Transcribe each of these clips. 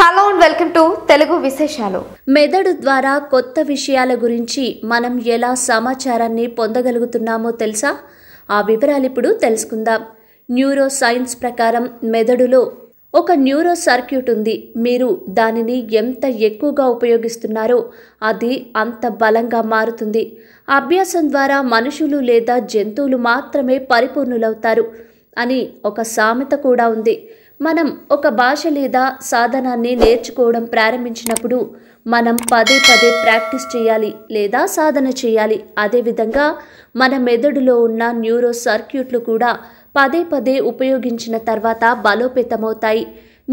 hello and welcome to Telugu విశేషాలు మెదడు ద్వారా కొత్త విషయాల గురించి మనం ఎలా సమాచారాన్ని పొందగలుగుతున్నామో తెలుసా ఆ వివరాలు ఇప్పుడు తెలుసుకుందాం న్యూరో సైన్స్ ప్రకారం మెదడులో ఒక న్యూరో సర్క్యూట్ ఉంది మీరు దానిని ఎంత ఎక్కువగా ఉపయోగిస్తున్నారో అది అంత బలంగా మారుతుంది అభ్యాసం ద్వారా మనుషులు లేదా జంతువులు మాత్రమే పరిపూర్ణులవుతారు అని ఒక సామెత కూడా ఉంది మనం ఒక భాష లేదా సాధనాన్ని నేర్చుకోవడం ప్రారంభించినప్పుడు మనం పదే పదే ప్రాక్టీస్ చేయాలి లేదా సాధన చేయాలి అదేవిధంగా మన మెదడులో ఉన్న న్యూరో సర్క్యూట్లు కూడా పదే పదే ఉపయోగించిన తర్వాత బలోపేతమవుతాయి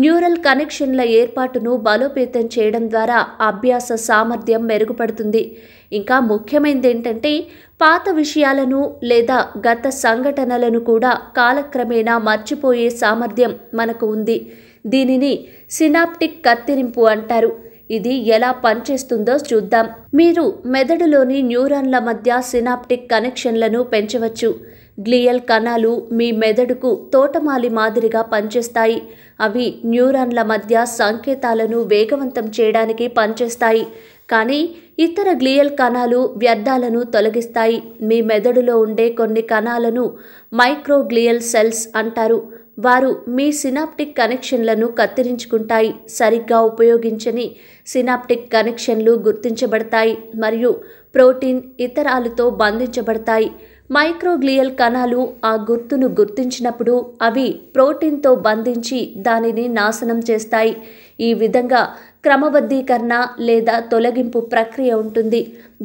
న్యూరల్ కనెక్షన్ల ఏర్పాటును బలోపేతం చేయడం ద్వారా అభ్యాస సామర్థ్యం మెరుగుపడుతుంది ఇంకా ముఖ్యమైనది ఏంటంటే పాత విషయాలను లేదా గత సంఘటనలను కూడా కాలక్రమేణా మర్చిపోయే సామర్థ్యం మనకు ఉంది దీనిని సినాప్టిక్ కత్తిరింపు అంటారు ఇది ఎలా పనిచేస్తుందో చూద్దాం మీరు మెదడులోని న్యూరాన్ల మధ్య సినాప్టిక్ కనెక్షన్లను పెంచవచ్చు గ్లియల్ కణాలు మీ మెదడుకు తోటమాలి మాదిరిగా పనిచేస్తాయి అవి న్యూరాన్ల మధ్య సంకేతాలను వేగవంతం చేయడానికి పనిచేస్తాయి కానీ ఇతర గ్లియల్ కణాలు వ్యర్థాలను తొలగిస్తాయి మీ మెదడులో ఉండే కొన్ని కణాలను మైక్రోగ్లియల్ సెల్స్ అంటారు వారు మీ సినాప్టిక్ కనెక్షన్లను కత్తిరించుకుంటాయి సరిగ్గా ఉపయోగించని సినాప్టిక్ కనెక్షన్లు గుర్తించబడతాయి మరియు ప్రోటీన్ ఇతరాలతో బంధించబడతాయి మైక్రోగ్లియల్ కణాలు ఆ గుర్తును గుర్తించినప్పుడు అవి ప్రోటీన్తో బంధించి దానిని నాశనం చేస్తాయి ఈ విధంగా క్రమబద్ధీకరణ లేదా తొలగింపు ప్రక్రియ ఉంటుంది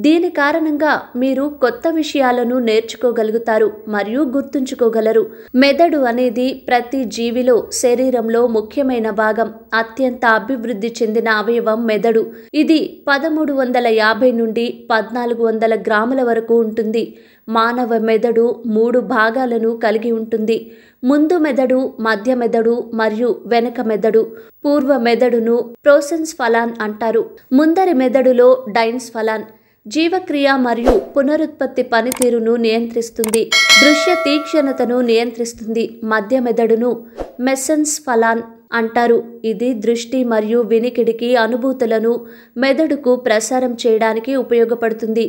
దీని కారణంగా మీరు కొత్త విషయాలను నేర్చుకోగలుగుతారు మరియు గుర్తుంచుకోగలరు మెదడు అనేది ప్రతి జీవిలో శరీరంలో ముఖ్యమైన భాగం అత్యంత అభివృద్ధి చెందిన అవయవం మెదడు ఇది పదమూడు వందల యాభై నుండి పద్నాలుగు వందల గ్రాముల వరకు ఉంటుంది మానవ మెదడు మూడు భాగాలను కలిగి ఉంటుంది ముందు మెదడు మధ్య మెదడు మరియు వెనక మెదడు పూర్వ మెదడును ప్రోసెన్స్ ఫలాన్ అంటారు ముందరి మెదడులో డైన్స్ ఫలాన్ జీవక్రియ మరియు పునరుత్పత్తి పనితీరును నియంత్రిస్తుంది దృశ్య తీక్షణతను నియంత్రిస్తుంది మధ్య మెదడును మెసెన్స్ ఫలాన్ అంటారు ఇది దృష్టి మరియు వినికిడికి అనుభూతులను మెదడుకు ప్రసారం చేయడానికి ఉపయోగపడుతుంది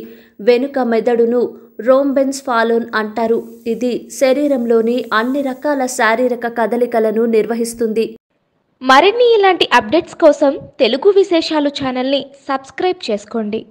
వెనుక మెదడును రోంబెన్స్ ఫాలోన్ అంటారు ఇది శరీరంలోని అన్ని రకాల శారీరక కదలికలను నిర్వహిస్తుంది మరిన్ని ఇలాంటి అప్డేట్స్ కోసం తెలుగు విశేషాలు ఛానల్ని సబ్స్క్రైబ్ చేసుకోండి